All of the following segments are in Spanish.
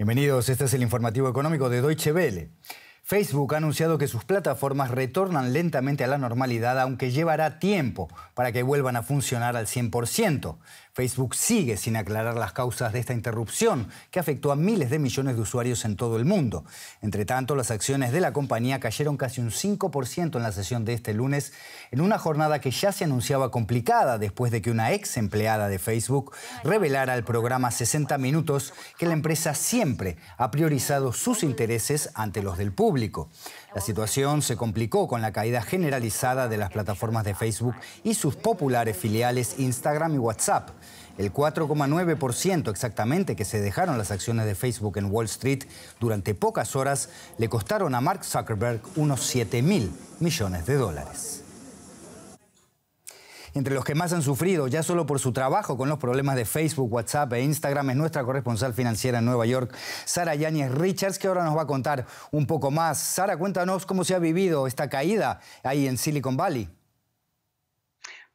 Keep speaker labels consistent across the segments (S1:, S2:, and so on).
S1: Bienvenidos, este es el informativo económico de Deutsche Welle. Facebook ha anunciado que sus plataformas retornan lentamente a la normalidad, aunque llevará tiempo para que vuelvan a funcionar al 100%. Facebook sigue sin aclarar las causas de esta interrupción que afectó a miles de millones de usuarios en todo el mundo. Entre tanto, las acciones de la compañía cayeron casi un 5% en la sesión de este lunes, en una jornada que ya se anunciaba complicada después de que una ex empleada de Facebook revelara al programa 60 Minutos que la empresa siempre ha priorizado sus intereses ante los del público. La situación se complicó con la caída generalizada de las plataformas de Facebook y sus populares filiales Instagram y WhatsApp el 4,9% exactamente que se dejaron las acciones de Facebook en Wall Street durante pocas horas le costaron a Mark Zuckerberg unos 7 mil millones de dólares. Entre los que más han sufrido, ya solo por su trabajo con los problemas de Facebook, WhatsApp e Instagram, es nuestra corresponsal financiera en Nueva York, Sara Yáñez Richards, que ahora nos va a contar un poco más. Sara, cuéntanos cómo se ha vivido esta caída ahí en Silicon Valley.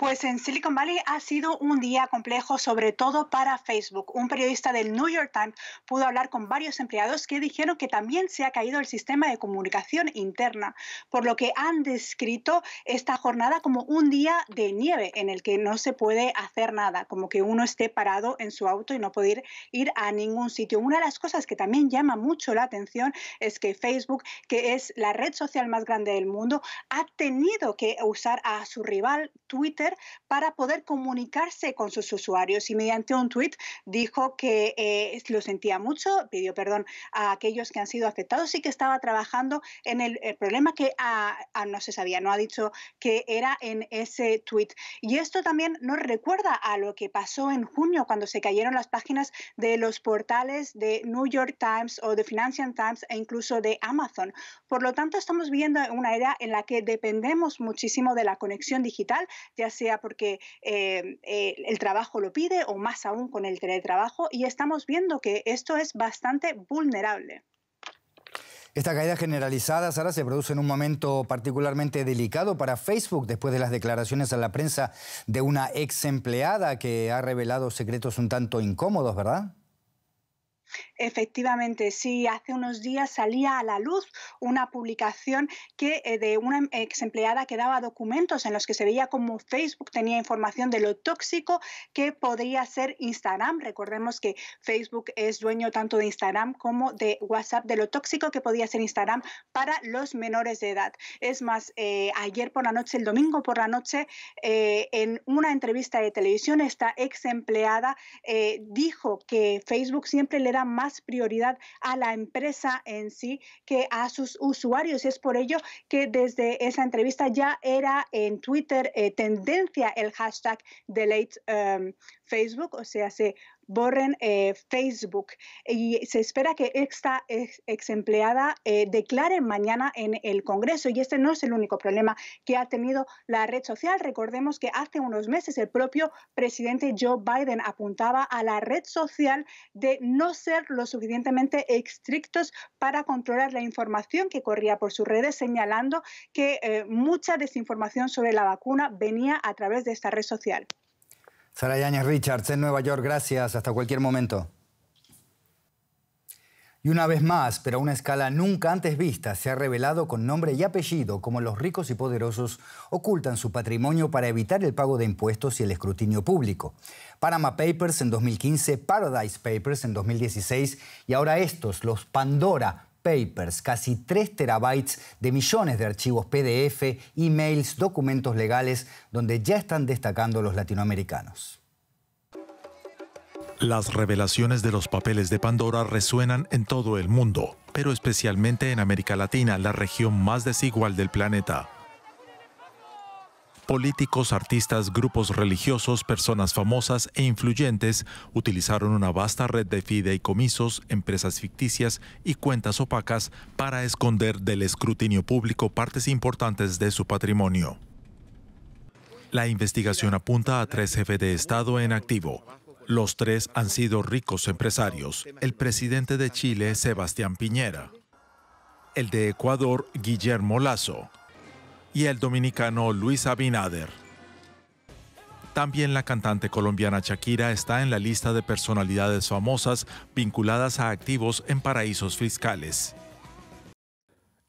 S2: Pues en Silicon Valley ha sido un día complejo, sobre todo para Facebook. Un periodista del New York Times pudo hablar con varios empleados que dijeron que también se ha caído el sistema de comunicación interna, por lo que han descrito esta jornada como un día de nieve en el que no se puede hacer nada, como que uno esté parado en su auto y no poder ir a ningún sitio. Una de las cosas que también llama mucho la atención es que Facebook, que es la red social más grande del mundo, ha tenido que usar a su rival Twitter para poder comunicarse con sus usuarios y mediante un tweet dijo que eh, lo sentía mucho, pidió perdón a aquellos que han sido afectados y que estaba trabajando en el, problema que ah, ah, no se sabía, no ha dicho que era en ese tweet. Y esto también nos recuerda a lo que pasó en junio cuando se cayeron las páginas de los portales de New York Times o de Financial Times e incluso de Amazon. Por lo tanto, estamos viviendo una era en la que dependemos muchísimo de la conexión digital, ya sea sea porque eh, eh, el trabajo lo pide o más aún con el teletrabajo y estamos viendo que esto es bastante vulnerable.
S1: Esta caída generalizada, Sara, se produce en un momento particularmente delicado para Facebook después de las declaraciones a la prensa de una ex empleada que ha revelado secretos un tanto incómodos, ¿verdad?
S2: Efectivamente, sí. Hace unos días salía a la luz una publicación que, eh, de una em, ex empleada que daba documentos en los que se veía cómo Facebook tenía información de lo tóxico que podría ser Instagram. Recordemos que Facebook es dueño tanto de Instagram como de WhatsApp, de lo tóxico que podía ser Instagram para los menores de edad. Es más, eh, ayer por la noche, el domingo por la noche, eh, en una entrevista de televisión, esta ex empleada dijo que Facebook siempre le da más prioridad a la empresa en sí que a sus usuarios. Es por ello que desde esa entrevista ya era en Twitter eh, tendencia el hashtag delete um, Facebook, o sea, se borren eh, Facebook y se espera que esta ex, empleada eh, declare mañana en el Congreso. Y este no es el único problema que ha tenido la red social. Recordemos que hace unos meses el propio presidente Joe Biden apuntaba a la red social de no ser lo suficientemente estrictos para controlar la información que corría por sus redes, señalando que eh, mucha desinformación sobre la vacuna venía a través de esta red social.
S1: Sara Yáñez Richards en Nueva York, gracias. Hasta cualquier momento. Y una vez más, pero a una escala nunca antes vista, se ha revelado con nombre y apellido cómo los ricos y poderosos ocultan su patrimonio para evitar el pago de impuestos y el escrutinio público. Panama Papers en 2015, Paradise Papers en 2016 y ahora estos, los Pandora papers, casi 3 terabytes de millones de archivos PDF, emails, documentos legales, donde ya están destacando los latinoamericanos.
S3: Las revelaciones de los papeles de Pandora resuenan en todo el mundo, pero especialmente en América Latina, la región más desigual del planeta. Políticos, artistas, grupos religiosos, personas famosas e influyentes utilizaron una vasta red de fideicomisos, empresas ficticias y cuentas opacas para esconder del escrutinio público partes importantes de su patrimonio. La investigación apunta a tres jefes de Estado en activo. Los tres han sido ricos empresarios. El presidente de Chile, Sebastián Piñera. El de Ecuador, Guillermo Lazo y el dominicano Luis Abinader. También la cantante colombiana Shakira está en la lista de personalidades famosas vinculadas a activos en paraísos fiscales.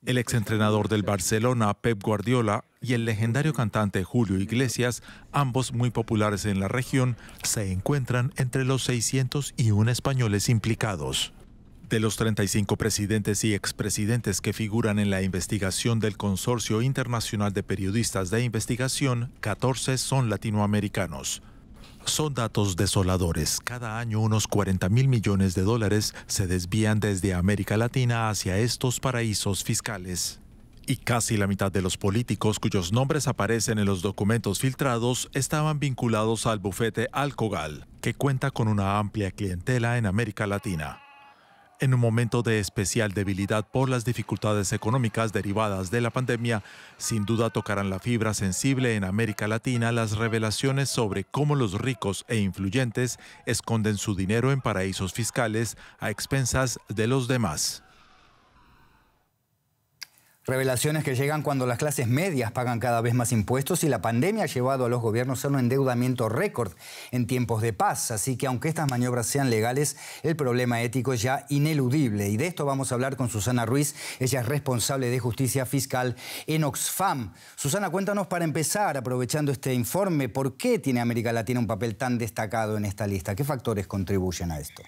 S3: El exentrenador del Barcelona, Pep Guardiola, y el legendario cantante Julio Iglesias, ambos muy populares en la región, se encuentran entre los 601 españoles implicados. De los 35 presidentes y expresidentes que figuran en la investigación del Consorcio Internacional de Periodistas de Investigación, 14 son latinoamericanos. Son datos desoladores. Cada año unos 40 mil millones de dólares se desvían desde América Latina hacia estos paraísos fiscales. Y casi la mitad de los políticos cuyos nombres aparecen en los documentos filtrados estaban vinculados al bufete Alcogal, que cuenta con una amplia clientela en América Latina. En un momento de especial debilidad por las dificultades económicas derivadas de la pandemia, sin duda tocarán la fibra sensible en América Latina las revelaciones sobre cómo los ricos e influyentes esconden su dinero en paraísos fiscales a expensas de los demás.
S1: Revelaciones que llegan cuando las clases medias pagan cada vez más impuestos y la pandemia ha llevado a los gobiernos a un endeudamiento récord en tiempos de paz. Así que aunque estas maniobras sean legales, el problema ético es ya ineludible. Y de esto vamos a hablar con Susana Ruiz. Ella es responsable de justicia fiscal en Oxfam. Susana, cuéntanos para empezar, aprovechando este informe, ¿por qué tiene América Latina un papel tan destacado en esta lista? ¿Qué factores contribuyen a esto?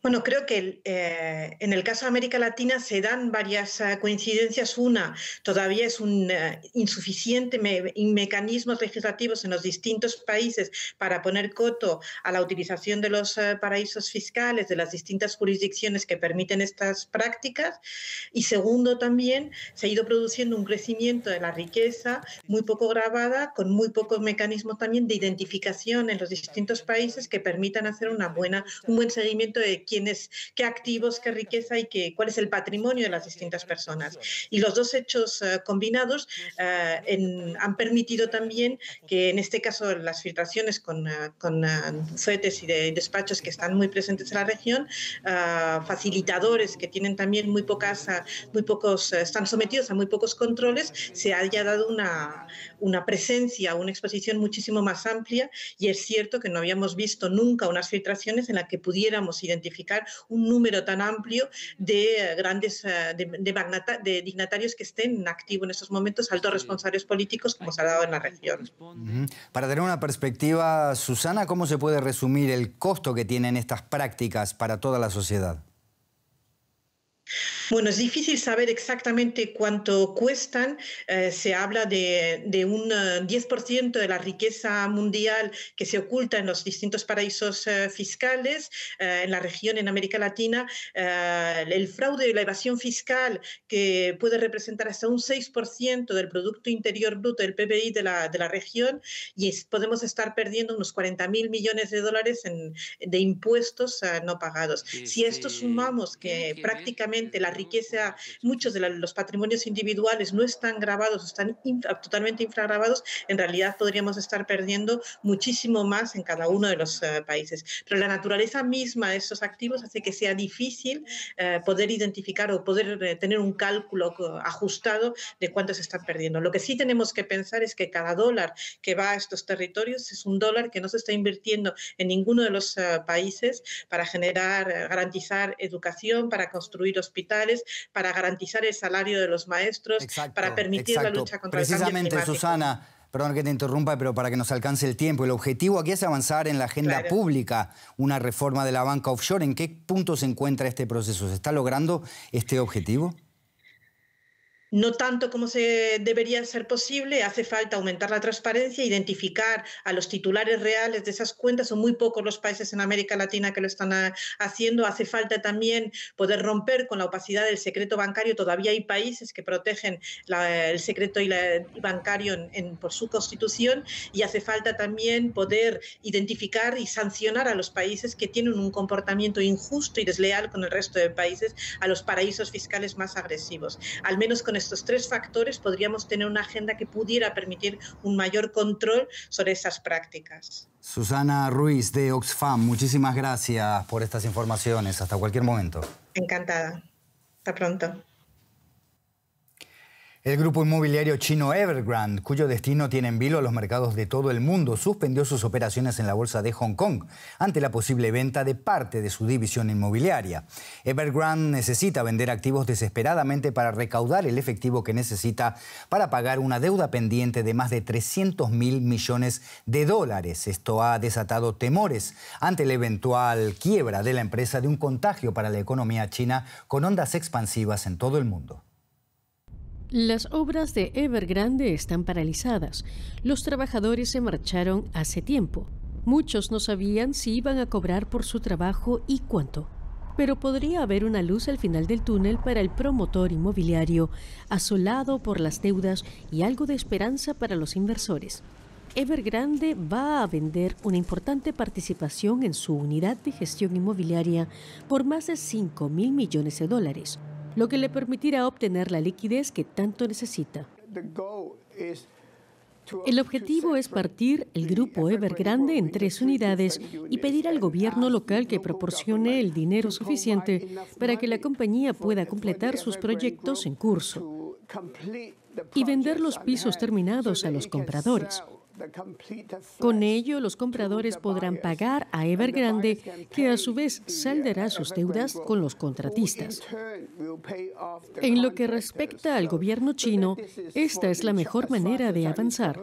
S4: Bueno, creo que eh, en el caso de América Latina se dan varias eh, coincidencias. Una, todavía es un eh, insuficiente me mecanismos legislativos en los distintos países para poner coto a la utilización de los paraísos fiscales de las distintas jurisdicciones que permiten estas prácticas. Y segundo, también se ha ido produciendo un crecimiento de la riqueza muy poco grabada, con muy pocos mecanismos también de identificación en los distintos países que permitan hacer una buena, un buen seguimiento de qué activos, qué riqueza y qué, cuál es el patrimonio de las distintas personas. Y los dos hechos eh, combinados eh, han permitido también que en este caso las filtraciones con, uh, y de, despachos que están muy presentes en la región, facilitadores que tienen también muy pocas, muy pocos, están sometidos a muy pocos controles, se haya dado una, una presencia, una exposición muchísimo más amplia y es cierto que no habíamos visto nunca unas filtraciones en las que pudiéramos identificar identificar un número tan amplio de eh, grandes, eh, de, dignatarios que estén activos en estos momentos, altos responsables políticos como se ha dado en la región.
S1: Para tener una perspectiva, Susana, ¿cómo se puede resumir el costo que tienen estas prácticas para toda la sociedad?
S4: Bueno, es difícil saber exactamente cuánto cuestan. Eh, se habla de, un 10% eh, de la riqueza mundial que se oculta en los distintos paraísos eh, fiscales en la región, en América Latina. el fraude y la evasión fiscal que puede representar hasta un 6% del Producto Interior Bruto, del PBI de la, de la región. Y podemos estar perdiendo unos 40.000 mil millones de dólares en, de impuestos no pagados. si esto sumamos que prácticamente la riqueza, muchos de los patrimonios individuales no están grabados, están totalmente infragrabados, en realidad podríamos estar perdiendo muchísimo más en cada uno de los eh, países. Pero la naturaleza misma de estos activos hace que sea difícil eh, poder identificar o poder eh, tener un cálculo ajustado de cuánto se están perdiendo. Lo que sí tenemos que pensar es que cada dólar que va a estos territorios es un dólar que no se está invirtiendo en ninguno de los países para generar, garantizar educación, para construir hospitales, para garantizar el salario de los maestros, para permitir la lucha contra el cambio climático.
S1: Susana. Perdón que te interrumpa, pero para que nos alcance el tiempo. El objetivo aquí es avanzar en la agenda pública, una reforma de la banca offshore. ¿En qué punto se encuentra este proceso? ¿Se está logrando este objetivo?
S4: no tanto como se debería ser posible, hace falta aumentar la transparencia, identificar a los titulares reales de esas cuentas, son muy pocos los países en América Latina que lo están ah, haciendo, hace falta también poder romper con la opacidad del secreto bancario, todavía hay países que protegen el secreto bancario por su constitución y hace falta también poder identificar y sancionar a los países que tienen un comportamiento injusto y desleal con el resto de países, a los paraísos fiscales más agresivos, al menos con estos tres factores podríamos tener una agenda que pudiera permitir un mayor control sobre esas prácticas.
S1: Susana Ruiz de Oxfam, muchísimas gracias por estas informaciones. Hasta cualquier momento.
S4: Encantada. Hasta pronto.
S1: El grupo inmobiliario chino Evergrande, cuyo destino tiene en vilo a los mercados de todo el mundo, suspendió sus operaciones en la bolsa de Hong Kong ante la posible venta de parte de su división inmobiliaria. Evergrande necesita vender activos desesperadamente para recaudar el efectivo que necesita para pagar una deuda pendiente de más de 300 mil millones de dólares. Esto ha desatado temores ante la eventual quiebra de la empresa de un contagio para la economía china con ondas expansivas en todo el mundo.
S5: Las obras de Evergrande están paralizadas. Los trabajadores se marcharon hace tiempo. Muchos no sabían si iban a cobrar por su trabajo y cuánto. Pero podría haber una luz al final del túnel para el promotor inmobiliario, asolado por las deudas y algo de esperanza para los inversores. Evergrande va a vender una importante participación en su unidad de gestión inmobiliaria por más de 5 mil millones de dólares lo que le permitirá obtener la liquidez que tanto necesita. El objetivo es partir el grupo Evergrande en tres unidades y pedir al gobierno local que proporcione el dinero suficiente para que la compañía pueda completar sus proyectos en curso y vender los pisos terminados a los compradores. Con ello, los compradores podrán pagar a Evergrande, que a su vez saldará sus deudas con los contratistas. En lo que respecta al gobierno chino, esta es la mejor manera de avanzar.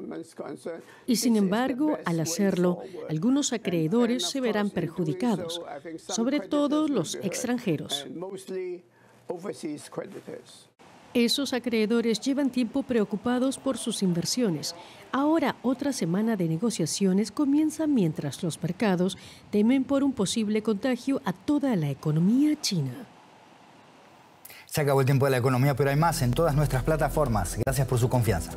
S5: Y sin embargo, al hacerlo, algunos acreedores se verán perjudicados, sobre todo los extranjeros. Esos acreedores llevan tiempo preocupados por sus inversiones. Ahora otra semana de negociaciones comienza mientras los mercados temen por un posible contagio a toda la economía
S1: china. Se acabó el tiempo de la economía, pero hay más en todas nuestras plataformas. Gracias por su confianza.